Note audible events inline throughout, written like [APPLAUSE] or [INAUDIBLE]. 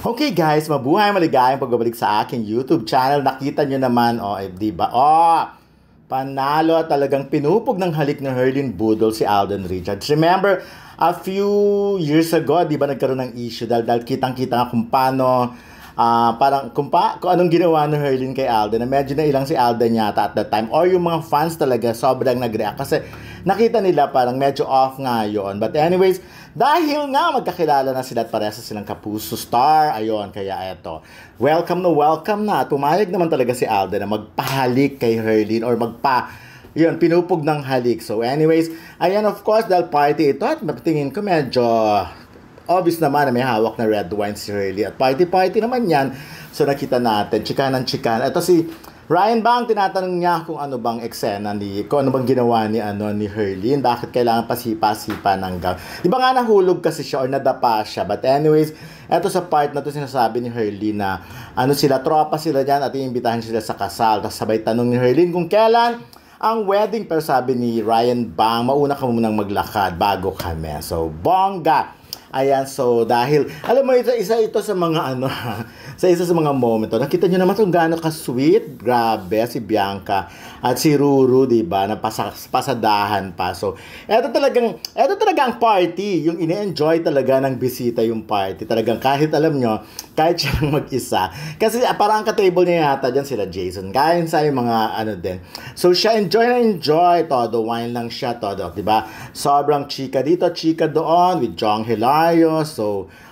Okay guys, mabuhay maligayang pagbabalik sa akin YouTube channel. Nakita nyo naman, oh, eh, di ba? Oh, panalo at talagang pinupog ng halik ng Herlin Boodle si Alden Richards. Remember, a few years ago, di ba nagkaroon ng issue dahil, dahil kitang-kita nga kung paano uh, parang kung, pa, kung anong ginawa ni Herlin kay Alden, na medyo na ilang si Alden yata at that time, or yung mga fans talaga sobrang nag-react. Kasi nakita nila parang medyo off nga yon But anyways, dahil nga magkakilala na sila at parehas silang kapuso star, ayun, kaya eto. Welcome na welcome na. Tumayag naman talaga si Alden na magpahalik kay Herlin or magpa yun, pinupog ng halik. So anyways, ayan of course, dahil party ito at tingin ko medyo Obvious naman na may hawak na red wine si Riley At party-party naman yan. So nakita natin, chikanan chikan. Ito si Ryan Bang, tinatanong niya kung ano bang eksena ni, kung ano bang ginawa ni, ano, ni Herlin, bakit kailangan pasipa-sipa ng gown. iba ba nga nahulog kasi siya or nadapa siya. But anyways, eto sa part na to sinasabi ni Herlin na ano sila, tropa sila diyan at iimbitahan sila sa kasal. Tapos sabay tanong ni Herlin kung kailan ang wedding. Pero sabi ni Ryan Bang, mauna ka munang maglakad bago kami. So, bongga! Ayan, so dahil, alam mo, ito, isa ito sa mga ano, [LAUGHS] sa isa sa mga momento. Nakita nyo naman kung gaano ka-sweet. Grabe, si Bianca at si Ruru, di ba, na pasas, pasadahan pa. So, eto talagang, eto talaga ang party. Yung ine-enjoy talaga ng bisita yung party. Talagang kahit alam nyo, kahit siya mag-isa. Kasi ah, parang ka-table niya yata dyan sila Jason. Kain sa yung mga ano din. So, siya enjoy na enjoy. Todo wine lang siya, todo, di ba? Sobrang chika dito, chika doon with Jong Hilar tayo. So,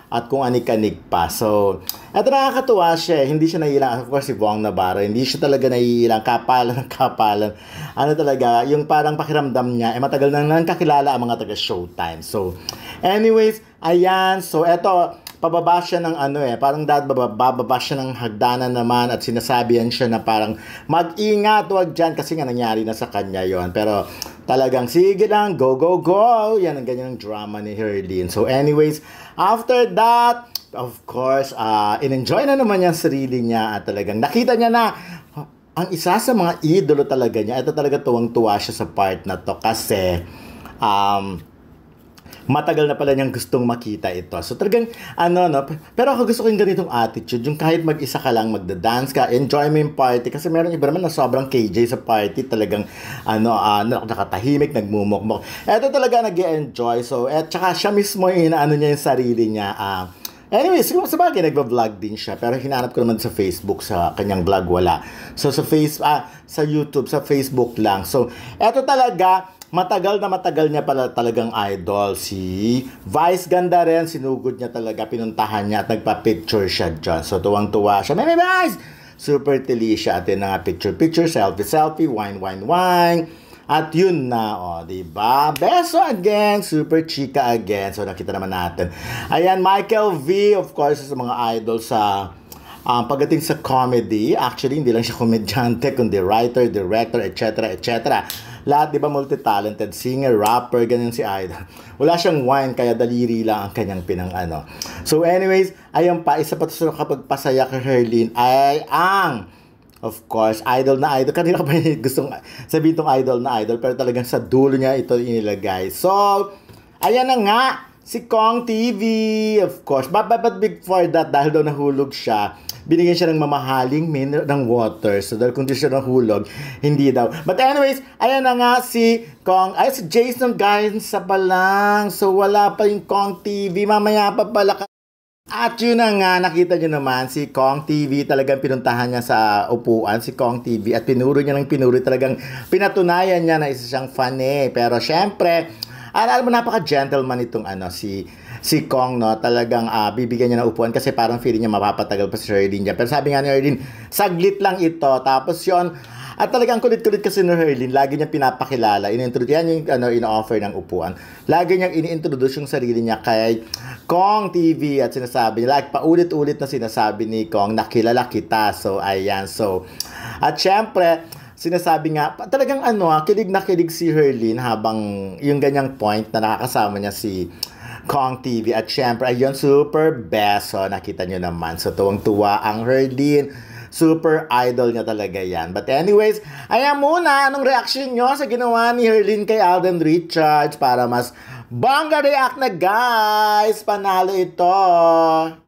at kung anik-anik pa. So, at nakakatuwa siya. Eh. Hindi siya naiilang. Of course, si Buang Navarro. Hindi siya talaga naiilang. Kapalan kapalan. Ano talaga, yung parang pakiramdam niya, eh, matagal na nang kakilala ang mga taga-showtime. So, anyways, ayan. So, eto, pababa siya ng ano eh, parang dad bababa siya ng hagdanan naman at sinasabihan siya na parang mag-ingat, wag dyan kasi nga nangyari na sa kanya yon Pero talagang sige lang, go, go, go. Yan ang ganyan ang drama ni Herlin. So anyways, after that, of course, uh, in-enjoy na naman niya sarili niya at talagang nakita niya na ang isa sa mga idolo talaga niya. Ito talaga tuwang-tuwa siya sa part na to kasi um, matagal na pala niyang gustong makita ito. So talagang ano no, pero ako gusto ko yung ganitong attitude, yung kahit mag-isa ka lang magda-dance ka, enjoy mo yung party kasi meron iba naman na sobrang KJ sa party, talagang ano uh, nakatahimik, nagmumukmok. Ito talaga nag enjoy So at eh, saka siya mismo yung inaano niya yung sarili niya. Uh, Anyway, siguro sa bagay, nagba-vlog din siya. Pero hinanap ko naman sa Facebook, sa kanyang vlog, wala. So, sa Facebook, ah, sa YouTube, sa Facebook lang. So, eto talaga, matagal na matagal niya pala talagang idol. Si Vice ganda rin, sinugod niya talaga, pinuntahan niya at nagpa-picture siya dyan. So, tuwang-tuwa siya. Meme Vice! Super tili siya. Atin na nga picture-picture, selfie-selfie, wine-wine-wine. At yun na, o, oh, di ba? Beso again, super chika again. So nakita naman natin. Ayan, Michael V, of course, sa mga idol sa um, pagdating sa comedy, actually hindi lang siya komedyante, kundi writer, director, etc., etc. Lahat, di ba, multi-talented, singer, rapper, ganyan si Idol. Wala siyang wine, kaya daliri lang ang kanyang pinang ano. So anyways, ayan pa, isa pa to sa kapagpasaya kay Herlin ay ang Of course, idol na idol. Kanina pa [LAUGHS] gustong sabihin tong idol na idol, pero talagang sa dulo niya ito inilagay. So, ayan na nga, si Kong TV, of course. But, but, but before that, dahil daw nahulog siya, binigyan siya ng mamahaling mineral ng water. So, dahil kung di siya nahulog, hindi daw. But anyways, ayan na nga si Kong, ay si Jason guys, sa palang. So, wala pa yung Kong TV. Mamaya pa pala at yun na nga, nakita nyo naman si Kong TV talagang pinuntahan niya sa upuan, si Kong TV. At pinuro niya ng pinuro talagang pinatunayan niya na isa siyang fan eh. Pero syempre, at ah, alam mo, napaka-gentleman itong ano, si, si Kong, no? Talagang uh, bibigyan niya ng upuan kasi parang feeling niya mapapatagal pa si Shirley Pero sabi nga ni Shirley, saglit lang ito. Tapos yon at talagang kulit-kulit kasi ni Herlin, lagi niyang pinapakilala, inintroduce yan yung ano, in-offer ng upuan. Lagi niyang ini-introduce yung sarili niya kay Kong TV at sinasabi niya, like paulit-ulit na sinasabi ni Kong, nakilala kita. So, ayan. So, at syempre, sinasabi nga, talagang ano, ah, kilig na kilig si Herlin habang yung ganyang point na nakakasama niya si Kong TV. At syempre, ayun, super best. So, nakita nyo naman. So, tuwang-tuwa ang Herlin Super idol niya talaga yan. But anyways, ayan muna, anong reaction nyo sa ginawa ni Herlin kay Alden Richards para mas bongga react na guys! Panalo ito!